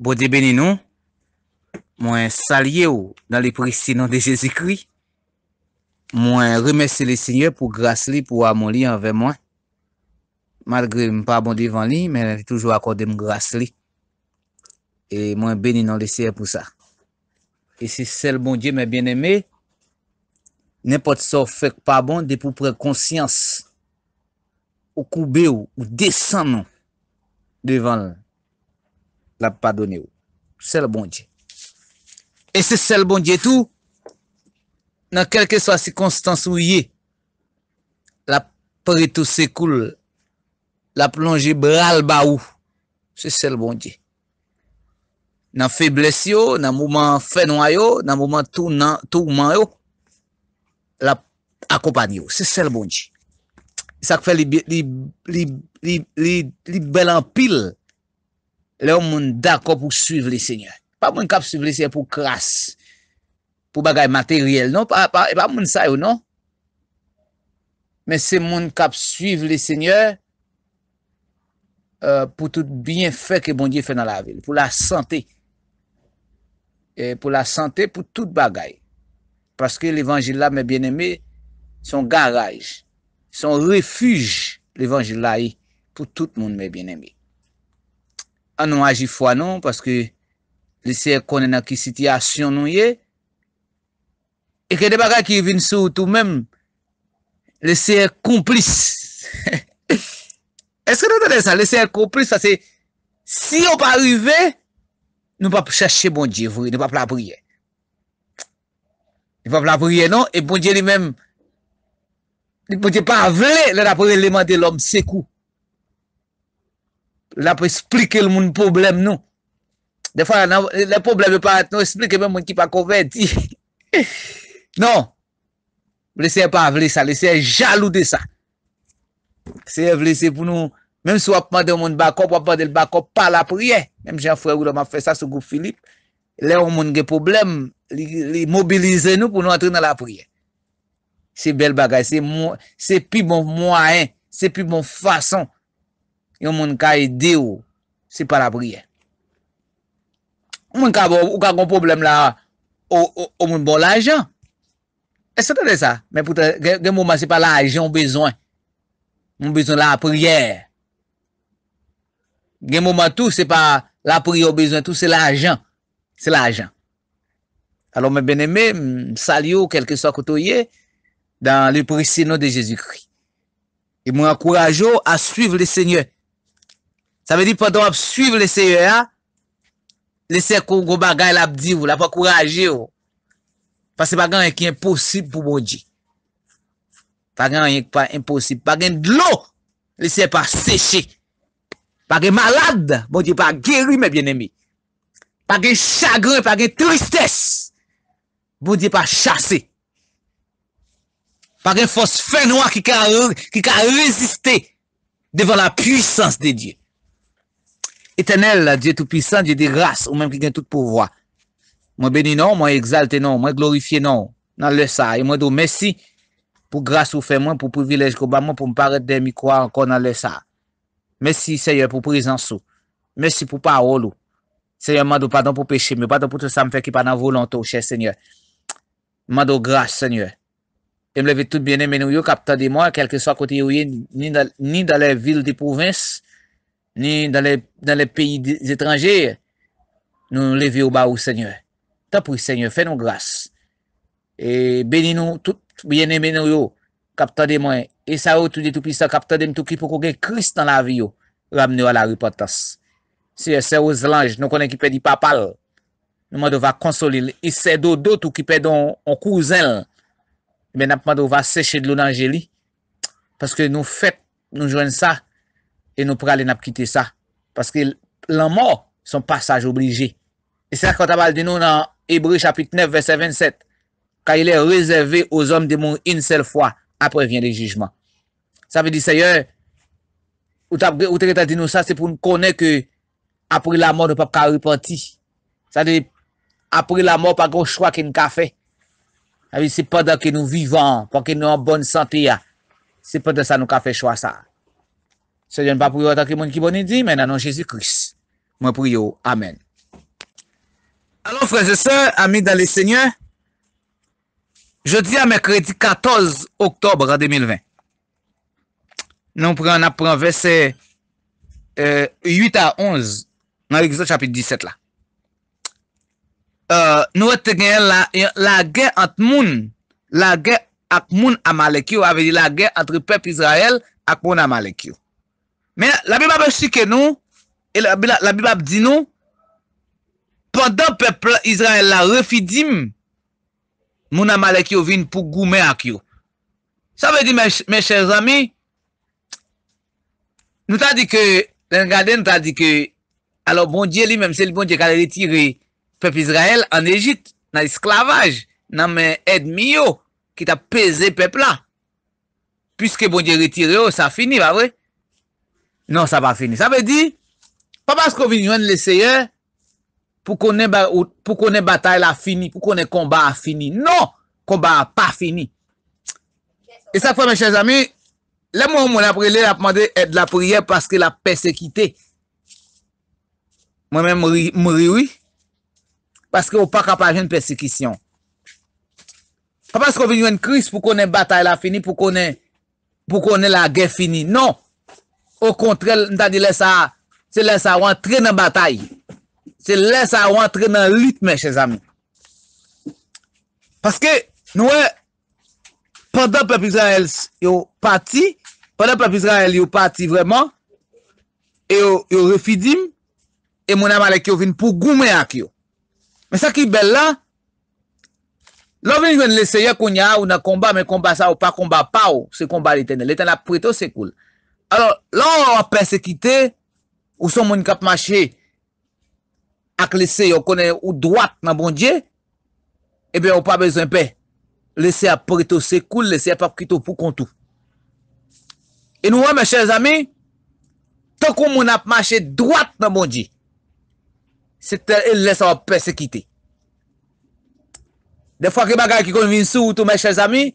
Bode beni nou, mwen salye ou nan li presi nan de Jezikri, mwen remese le Seigneur pou grase li pou amon li anve mwen. Malgre mwen pa bon devan li, mwen toujou akode mwen grase li. E mwen beni nan le Seigneur pou sa. E se sel bon Dje mwen beneme, nepot sa ou fek pa bon de pou prek konsyans ou koube ou desen nou devan li. la padone ou, sel bondye. E se sel bondye tou, nan kelke sa sikonstans ou ye, la pritou sekoul, la plonje bral ba ou, se sel bondye. Nan febles yo, nan mouman fenwa yo, nan mouman touman yo, la akopanyo, se sel bondye. Sak fe li li belan pil pou lè ou moun dakò pou suiv lè sènyè. Pa moun kap suiv lè sènyè pou kras, pou bagay materyèl, non? Pa moun say ou non? Mè se moun kap suiv lè sènyè euh, pou tout biyen fèk e bon diye fè nan la vil, pou la santè. E pou la santè pou tout bagay. Paske l'Evangila mè bienemè, son garaj, son refuj, l'Evangila yi pou tout moun mè bienemè. Nou aji fwa nou Paske leseye konnen akisityasyon nou ye E kede baga ki vin sou tou men Leseye kouplis E se nou tade sa leseye kouplis Sa se si yo pa rive Nou pa chache bon diye vwe Nou pa pla vwe Nou pa pla vwe non E bon diye li men bon Nou pa diye pa vwe Le rapor eleman de lom se kou La pou esplike l moun problem nou. De fwa, la problem e pa at nou esplike men moun ki pa kovè di. Non. Vlesè pa avle sa. Vlesè jalou de sa. Vlesè pou nou, menm sou ap mwande bakop, ap mwande bakop pa la priè. Menm jen fwè ou la mwande fwè sa sou goup filip. Le ou mwande ge problem, li mobilize nou pou nou atre nan la priè. Se bel bagay. Se pi moun bon mwanyen. Se pi moun fwason. yo moun ka e deyo, se pa la priye. Moun ka bon problem la, o moun bon la ajan, e satanè sa, men pou te, gen mouman se pa la ajan ou bezon, moun bezon la priye. Gen mouman tou, se pa la priye ou bezon, tou se la ajan, se la ajan. Alo mè benemè, m salyo kelke so koutoye, dan li prisi nou de Jezikri. E moun akourajo a suiv le Seigneur, Sa me di pa do ap suiv leseye a, leseye ko go bagay la ap di ou, la pa kouraje ou. Pase bagay an yon ki imposib pou moun di. Bagay an yon ki pa imposib. Bagay an dlo leseye pa seche. Bagay malade, moun di pa geri me bienemi. Bagay chagre, bagay tristesse, moun di pa chase. Bagay fos fe noua ki ka reziste devan la puissance de diyo. Etanel la, diye tou pisan, diye diye grase, ou mèm ki gen tout pou vwa. Mwen beni nou, mwen exalte nou, mwen glorifi nou, nan lè sa. E mwen dou mèsi pou grase ou fè mwen, pou privilèj kou ba mwen, pou mpare dè mi kwa ankon nan lè sa. Mèsi seye pou prizansou, mèsi pou pa ou lou. Seye mwen dou padon pou peche, mwen padon pou tout sa mwen fè ki pa nan volantou, chè seye seye. Mwen dou grase seye. E mwen lèvi tout bènen menou yo, kapta di mwen, kelke sa kote yo yè, ni dalè vil di pouvens, ni dan le peyi etranjè, nou levi ou ba ou sènyè. Ta pou sènyè, fè nou gras. E beni nou, tout bienè menè yo, kapta de mwen. E sa ou, tout di tout pi sa, kapta de m, tout ki pou kou gen krist nan la vi yo, ramne yo la ripotans. Si e sa ou zlanj, nou konen ki pe di papal, nou mwen do va konsoli. E se do do, tout ki pe don kou zel, men ap mwen do va seche de lounan jeli, paske nou fèt, nou jwen sa, E nou pral en ap kite sa. Paske lan mor, son passage oblige. E sa kwa tabal di nou nan Ebre chapit 9 verset 27 ka il e rezerve ou zom di moun in sel fwa apre vyen de jujman. Sa ve di seye, ou teke ta di nou sa, se pou nou kone apre la mor nou pap ka ripanti. Sa de, apre la mor pa kon chwa ki nou ka fe. Se podan ki nou vivan, pa ki nou an bon sante ya. Se podan sa nou ka fe chwa sa a. Se yon pa pou yo ata ki moun ki boni di, men anon Jezikris. Mwen pou yo, amen. Alon freze se, amin dali senyan. Je di a mekredi 14 oktobre 2020. Nou pre an apren ve se 8 a 11 nan ekzot chapit 17 la. Nou ete gen la gen at moun, la gen ak moun amalekyo. Ave di la gen atri pep Israel ak moun amalekyo. Men, la bi bab sike nou, e la bi bab di nou, pandan pep Israel la refidim, moun amalek yo vin pou goume ak yo. Sa ve di, men chèr zami, nou ta di ke, lèn gade nou ta di ke, alò bondye li, mèm se li bondye kade retirè pep Israel an Egypt, nan esklavaj, nan mè ed miyo, ki ta peze pepla. Piske bondye retirè yo, sa finiv avre, Non, sa va fini. Sa ve di, pa bas kon vin yon leseye pou konen batay la fini, pou konen komba la fini. Non, komba la pa fini. E sa kon, mes chèz ami, le moun moun apre li apman de ed la priye paske la persekite. Moun moun mou riwi, paske ou pa kapajen persekisyon. Pa bas kon vin yon kris pou konen batay la fini, pou konen la gen fini. Non. Ou kontre, n tan di lesa, se lesa wantre nan batay. Se lesa wantre nan lutme, chè zami. Paske nouè, eh, pandan papizran el yow pati, pandan papizran el yow pati vreman, yow refidim, e mounam ale kyo vin pou goume ak yo. Mè sa ki bel la, lò ven yon leseye konya ou nan komba, mè komba sa ou pa komba pa ou se komba li tene, li tene ap preto sekoul. alor, lor ap persekite, ou son moun kap mache, ak lese yo kone ou dwat nan bon diye, ebe, ou pa bezon pe, lese ap prito sekoul, lese ap ap kito pou kontou. E nou wè, mè chèl zami, ton kon moun ap mache dwat nan bon diye, se te lese ap persekite. De fwa ki bagay ki konvin sou, ou tou mè chèl zami,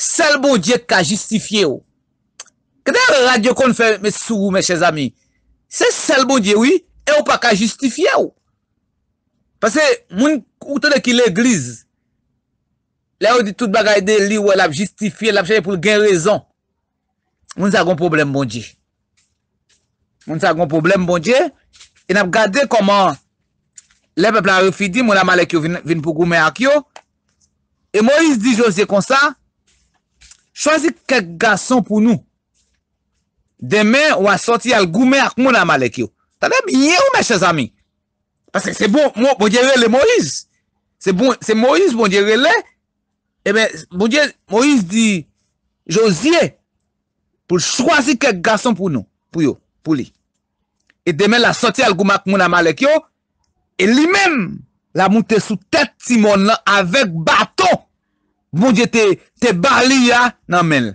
sel bon diye ka justifiye ou, oh. Kete radio kon fè mè sou mè chè zami? Se sel bon dje wè, e ou pa ka justifiè ou. Pase moun koutou de ki l'Eglise, lè ou di tout bagay de li wè l'ap justifiè, l'ap chè pou l'gen rezon. Moun sa kon problem bon dje. Moun sa kon problem bon dje. E nap gade koman lè pepla refidi, moun la male kyo vin pou goume ak yo. E Moïse di Josie konsa, chwazi kek gason pou nou. Demen ou bon, bon bon, eh a soti al goume ak moun amalek yo. Tanem, ye ou meche zami? Pase se bon, moun jerele Moïse. Se bon, se Moïse moun jerele. E men, moun jerele, Moïse di Josie. Pou l'chwasi kek gason pou nou, pou yo, pou li. E demen la soti al goume ak moun amalek yo. E li men, la moun te sou tet ti moun la avèk baton. Moun jete te bali ya nan men lè.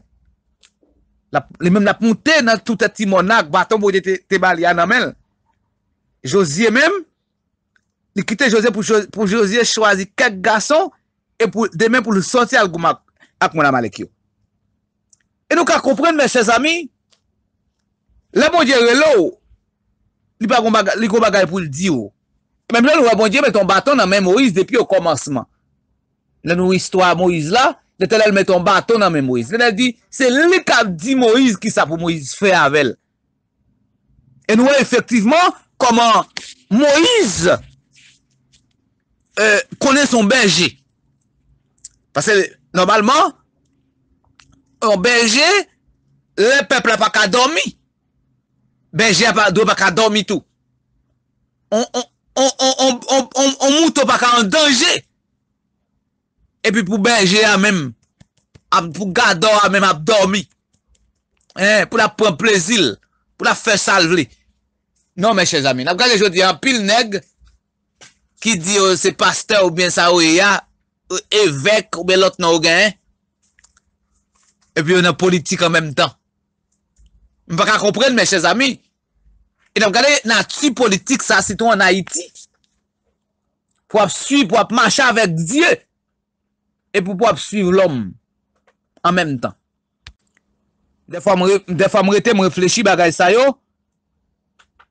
li menm la ponte nan tout eti monak, baton pou jete te bali anamel, Josie menm, li kite Josie pou Josie chwazi kek gason, e de menm pou li soti al goma ak moun amalek yo. E nou ka kompren mè chè zami, la moun jere lou, li pa goma gaye pou l di yo, menm la nou a moun jere meton baton nan mè Moïse depi yo komansman, nan nou histwa Moïse la, Le tel el met ton baton nan men Moïse. Le tel el di, se li ka di Moïse ki sa pou Moïse fè avèl. E nou wè efektiveman, koman Moïse, kone son belge. Pase, normalman, an belge, le peple pa ka dormi. Belge a pa do pa ka dormi tou. An mouto pa ka an denje. E pi pou benje a menm, pou gado a menm ap dormi, pou la pon plezil, pou la fe salvli. Non menche zami, nan gade jodi a pil neg, ki di o oh, se paste ou bien sa ou euh, e ya, ou evek ou belot nan ou gen, e pi ou nan politik an menm tan. Mwen pa ka kompren menche zami, e nan gade nan tu politik sa sitou an Haiti, pou ap su, pou ap manche avet Diyo, E pou pou ap suiv l'om an menm tan. De fwa mou rete mou reflechi bagay sa yo.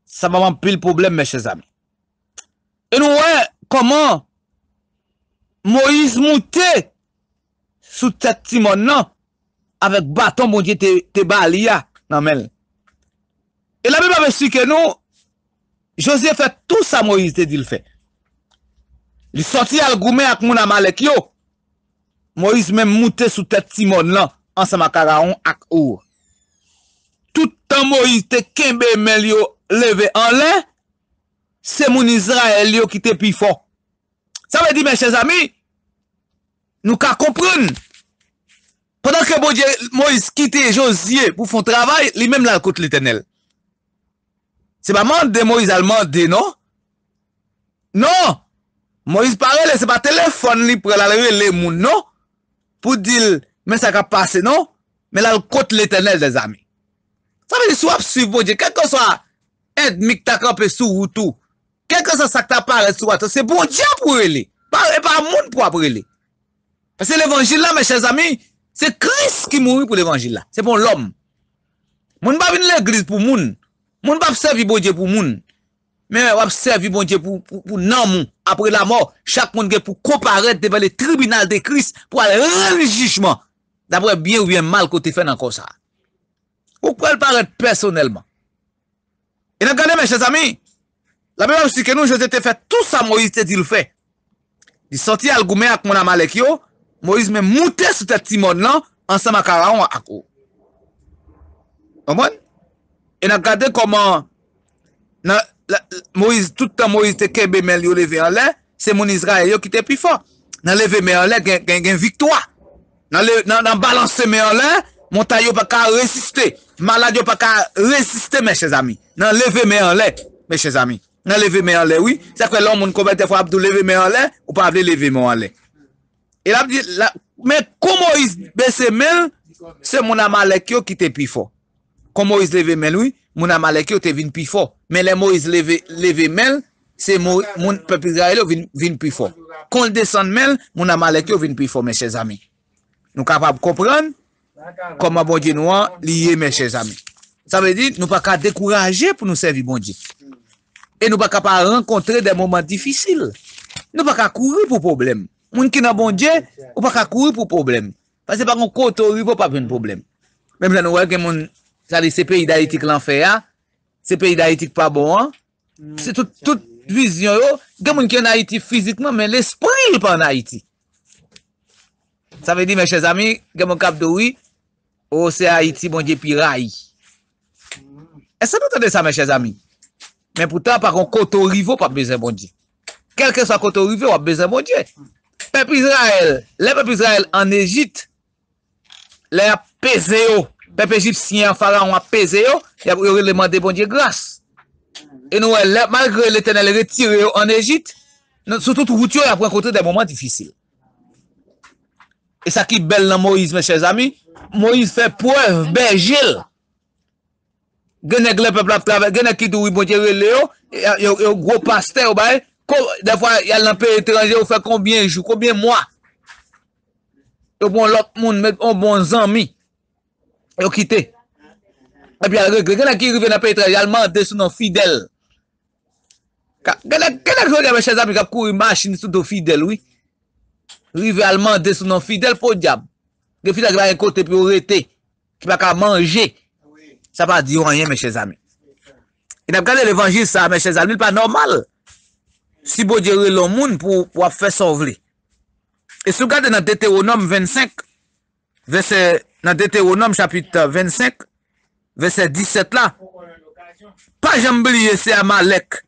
Sa maman pli l problem me che zami. E nou wè, koman, Moïse mouté, sou teti moun nan, avèk baton moun je te balia nan men. E la mè mè vè si ke nou, jose fè tout sa Moïse te dil fè. Li soti al goumè ak moun amalèk yo, Moïse men moutè sou tè timon lan, an sa makara an ak ou. Tout tan Moïse te kembe men li yo leve an len, se moun Izraèl li yo kite pi fon. Sa ve di men chè zami, nou ka komproun. Pendan ke bo dje Moïse kite jo zye pou fon travay, li men lal kout li tenel. Se pa mande Moïse al mande non? Non! Moïse pare le se pa telefon li pre la lewe le moun non? pou dil mè sa ka pase nou, mè lal kote l'Eternel de zami. Sa mè di sou ap suiv boje, kek kon so a edmik ta kape sou woutou, kek kon so sa ka pare sou ato, se bon Diyan pou rele, pa moun pou ap rele. Pase l'Evangile la mè chè zami, se Kris ki mouri pou l'Evangile la, se bon l'om. Moun pa vin l'Eglise pou moun, moun pa psevi boje pou moun. mè wap servi moun dje pou nan moun, apre la mò, chak moun gè pou koparet devè le tribunal de kris, pou alè relijichman, d'apre bie ou bie mal kote fè nan konsa. Ou pou el paret personelman. E nan gade mè chè zami, la mè wap sike nou, jose te fè tout sa mou, mou yise te dil fè. Di soti algou mè ak moun amalèk yo, mou yise mè moutè sou te timon lan, ansè makara an wak ak ou. An moun? E nan gade koman, nan, Toutan Moïse te kebe men yo leve an len Se moun Israel yo ki te pifon Nan leve men an len gen gen gen victwa Nan balanse men an len Monta yo pa ka resiste Malade yo pa ka resiste Men chè zami nan leve men an len Men chè zami nan leve men an len Sa kwen lan moun koubet te fwa abdou leve men an len Ou pa avde leve men an len Men kou Moïse Bese men se moun amalek yo Ki te pifon Kou Moïse leve men ou moun amalekyo te vin pifo. Men le mou iz leve men, se moun pepi gaelo vin pifo. Kon desen men, moun amalekyo vin pifo, mèche zami. Nou kapab kompran, konman bon di nou an, liye mèche zami. Sa vè di, nou pa ka dekouraje pou nou servi bon di. E nou pa ka pa renkontre de mouman difisil. Nou pa ka kouri pou problem. Moun ki nan bon di, ou pa ka kouri pou problem. Pase bakon koutorou pou pa vin problem. Mèm la nou wèk ke moun Sa li sepe idalitik lanfe ya, sepe idalitik pa bon an, mm. se tout tout vizyon yo, gen moun ki an Haiti fizikman men l'espril pa an Haiti. Sa veni men chè zami, gen moun kapdoui, o oh, se Haiti moun je pi ray. Mm. E se nou tande sa men chè zami, men poutan par kon koto rivo pa bezè moun je. Bon Kelke sa koto rivo pa bezè moun je. Bon pepi Israel, le pepi Israel an Egit, la ya peze yo. Pepe Egypt si yon faran wap pese yo, yon yon le mande bondye glas. E nou, malgre le tenen le retire yo an Egypt, sou toutou vout yo, yon pren kontre de mouman difisil. E sa ki bel nan Moïse, mes chèz bon, bon ami, Moïse fè pouè, bè jil. Genèk le pepe la prave, genèk ki dou yon bondye relè yo, yon gro paste yo baye, da fwa yon lampè yon trangè yo fè konbyen jou, konbyen mwa. Yon bon lot moun, yon bon zanmi, Yo kite. E a pi al regre. Gwena ki rive na pey tre alman de sou non fidel. Gwena ki rive na pey tre alman de sou non fidel. Rive alman de sou non fidel pou diab. Gwena ki rive na pey tre alman de sou non fidel pou diab. Sa pa di ranyen meche zami. Gwena ki rive na pey tre alman de sou non fidel pou diab. Il pa normal. Si bo djeri loun moun pou ap fè so vli. E sou gade nan tete ou nom 25. Vese, nan dete ou nom, chapit 25, vese 17 la, pa jambliye se amalek,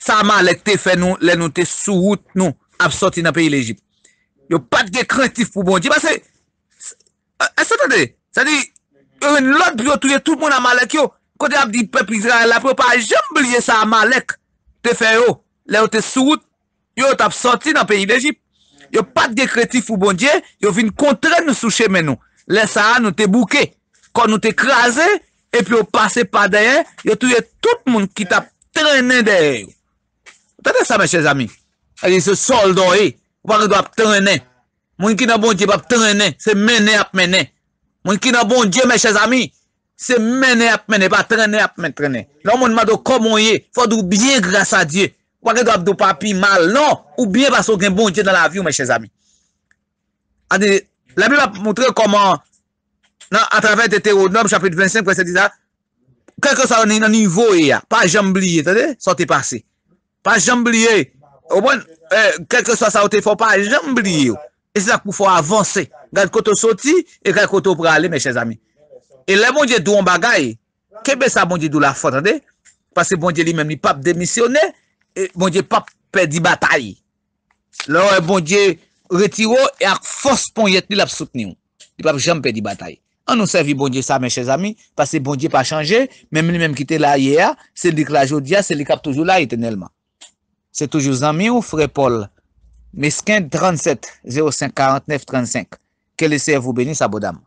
sa amalek te fe nou, lè nou te souout nou, ap soti nan peyi l'Egypte. Yo pat gen kreatif pou bon di, parce, es entende, sade, yo yon lot biyo touye tout moun amalek yo, kote ap di pepizra la pro, pa jambliye sa amalek, te fe yo, lè nou te souout, yo tap soti nan peyi l'Egypte. Yo pat diye kretif ou bon diye, yo vin kontren nou sou chemen nou. Lè sa an nou te bouke. Kon nou te kreze, epi ou pase pa dayen, yo touye tout moun ki tap trenen derè yo. Tante sa mè chè zami? E li se soldo e, wakè do ap trenen. Moun ki nan bon diye pap trenen, se mènen ap mènen. Moun ki nan bon diye mè chè zami, se mènen ap mènen, pa trenen ap mènen. Nan moun mè do komon ye, fò do biye grasa diye. wakè do ap do papi mal non. bon nan, ou bie baso gen bondye nan la viw, mèche zami. A de, lè mi wap moutre koman, nan, a trafèl de Téronome, chapit 25, kwen se diza, kèkè sa wè nan nivou e ya, pa jambliye, ta de, sote par se. Pa jambliye, ou mwen, kèkè sa sa wote fò, pa jambliye yo, e se la kou fò avansè, gèl koto soti, e gèl koto prale, mèche zami. E lè bondye dou an bagay, kèbe sa bondye dou la fò, Eh, bon Dje pape pe di batay, lor eh, bon Dje retiro e ak fos pon yetni lap soutenyon, di pape jam pe di batay. An nou servi bon Dje sa meche zami, pase bon Dje pa chanje, mèm li mèm ki te la ye a, se lik la jodi a, se lik ap toujou la etenelman. Se toujou zami ou frepol, mesken 37 05 49 35, ke lesè vou beni sa bodam.